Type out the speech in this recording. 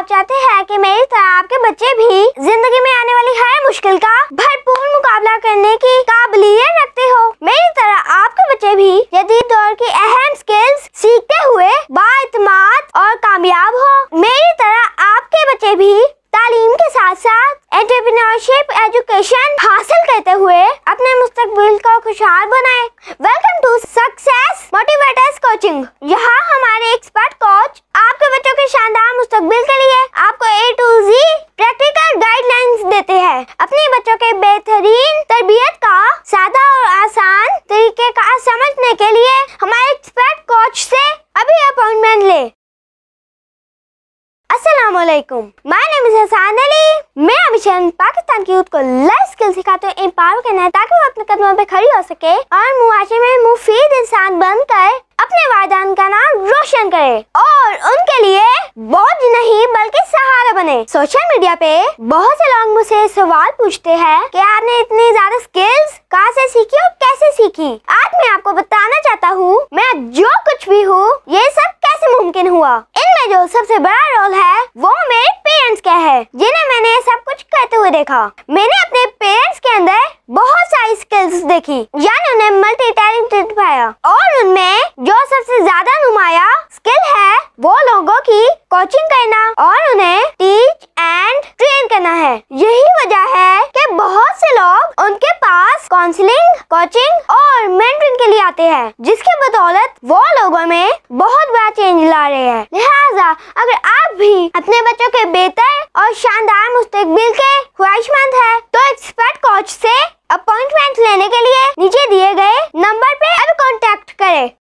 आप चाहते हैं कि मेरी तरह आपके बच्चे भी जिंदगी में आने वाली हर मुश्किल का भरपूर मुकाबला करने की काबिलियत रखते हो मेरी तरह आपके बच्चे भी यदि दौर की अहम स्किल्स सीखते हुए बातमात और कामयाब हो मेरी तरह आपके बच्चे भी तालीम के साथ साथ एंटरप्रेन्योरशिप एजुकेशन हासिल करते हुए अपने मुस्तकबिल को खुशहाल बनाए welcome to success motivators coaching यहाँ हमारे एक्सपर्ट कोच आपके बच्चों के शानदार मुस्तकबिल है अपने बच्चों के बेहतरीन तरबियत का सादा और आसान तरीके का समझने के लिए हमारे एक्सपर्ट कोच से अभी अपॉइंटमेंट ले my name is Ali Pakistan की यूथ को लाइफ स्किल सिखाते हुए एम्पावर करना है ताकि वो अपने कदमों पर खड़ी हो सके और मुआशरे में मुफीद इंसान बनकर अपने वायदान का नाम रोशन करे और उनके लिए बोझ नहीं बल्कि सहारा बने सोशल मीडिया पे बहुत से लोग मुझसे सवाल पूछते हैं कि आपने इतनी ज्यादा स्किल्स कहाँ से सीखी और कैसे सीखी आज मैं आपको बताना चाहता हूँ मैं जो कुछ भी हूँ ये सब कैसे मुमकिन हुआ इनमें जो सबसे बड़ा रोल है वो मेरे पेरेंट्स का है जिन्हें मैंने सब कुछ करते हुए देखा मैंने अपने पेरेंट्स के अंदर बहुत सारी स्किल्स देखी यानी उन्हें मल्टी टैलेंटेड पाया और उनमें जो सबसे ज्यादा नुमाया स्किल है वो लोगों की कोचिंग करना और उन्हें काउंसलिंग कोचिंग और मेंटरिंग के लिए आते हैं जिसके बदौलत वो लोगों में बहुत बड़ा चेंज ला रहे हैं लिहाजा अगर आप भी अपने बच्चों के बेहतर और शानदार मुस्तकबिल के ख्वाहिशमंद है तो एक्सपर्ट कोच से अपॉइंटमेंट लेने के लिए नीचे दिए गए नंबर पे अब कांटेक्ट करें